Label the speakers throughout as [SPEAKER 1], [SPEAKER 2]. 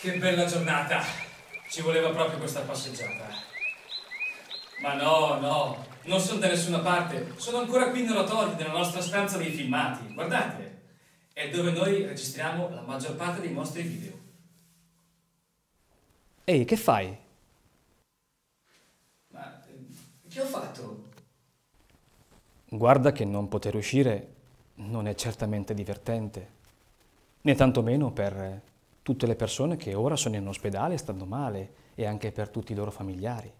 [SPEAKER 1] Che bella giornata! Ci voleva proprio questa passeggiata. Ma no, no, non sono da nessuna parte. Sono ancora qui nella torre della nostra stanza dei filmati. Guardate! È dove noi registriamo la maggior parte dei nostri video. Ehi, che fai? Ma eh, che ho fatto? Guarda che non poter uscire non è certamente divertente, né tantomeno per tutte le persone che ora sono in ospedale e stanno male e anche per tutti i loro familiari.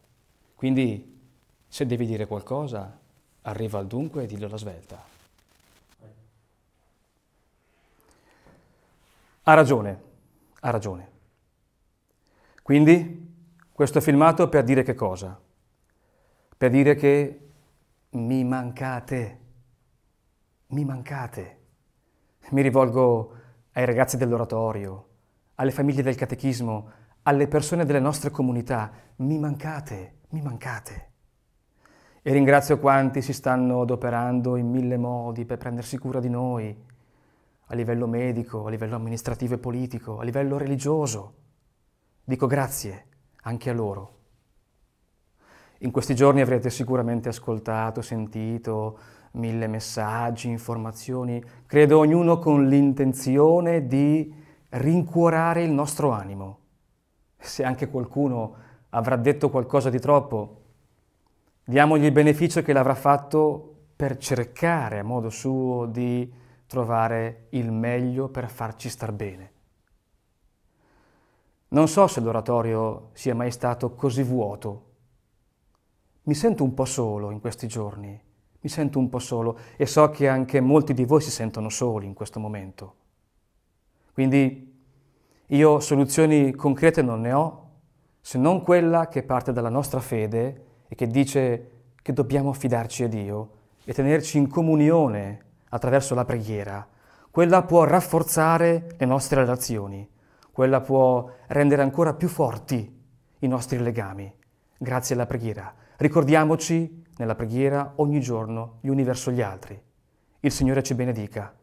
[SPEAKER 1] Quindi se devi dire qualcosa, arriva al dunque e dillo la svelta. Ha ragione, ha ragione. Quindi questo filmato per dire che cosa? Per dire che mi mancate, mi mancate. Mi rivolgo ai ragazzi dell'oratorio, alle famiglie del catechismo, alle persone delle nostre comunità, mi mancate, mi mancate. E ringrazio quanti si stanno adoperando in mille modi per prendersi cura di noi, a livello medico, a livello amministrativo e politico, a livello religioso. Dico grazie anche a loro. In questi giorni avrete sicuramente ascoltato, sentito mille messaggi, informazioni, credo ognuno con l'intenzione di rincuorare il nostro animo. Se anche qualcuno avrà detto qualcosa di troppo, diamogli il beneficio che l'avrà fatto per cercare a modo suo di trovare il meglio per farci star bene. Non so se l'oratorio sia mai stato così vuoto. Mi sento un po' solo in questi giorni, mi sento un po' solo e so che anche molti di voi si sentono soli in questo momento. Quindi io soluzioni concrete non ne ho, se non quella che parte dalla nostra fede e che dice che dobbiamo fidarci a Dio e tenerci in comunione attraverso la preghiera. Quella può rafforzare le nostre relazioni, quella può rendere ancora più forti i nostri legami, grazie alla preghiera. Ricordiamoci nella preghiera ogni giorno gli uni verso gli altri. Il Signore ci benedica.